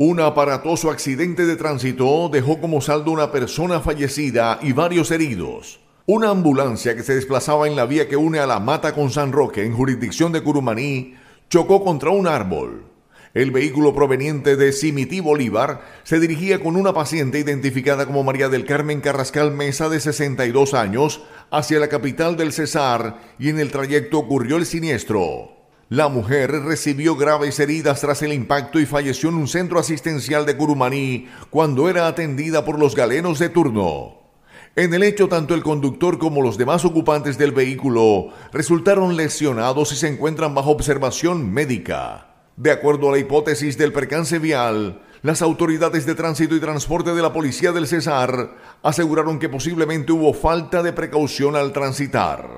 Un aparatoso accidente de tránsito dejó como saldo una persona fallecida y varios heridos. Una ambulancia que se desplazaba en la vía que une a La Mata con San Roque, en jurisdicción de Curumaní, chocó contra un árbol. El vehículo proveniente de Cimití Bolívar se dirigía con una paciente identificada como María del Carmen Carrascal Mesa de 62 años hacia la capital del Cesar y en el trayecto ocurrió el siniestro. La mujer recibió graves heridas tras el impacto y falleció en un centro asistencial de Curumaní cuando era atendida por los galenos de turno. En el hecho, tanto el conductor como los demás ocupantes del vehículo resultaron lesionados y se encuentran bajo observación médica. De acuerdo a la hipótesis del percance vial, las autoridades de tránsito y transporte de la Policía del Cesar aseguraron que posiblemente hubo falta de precaución al transitar.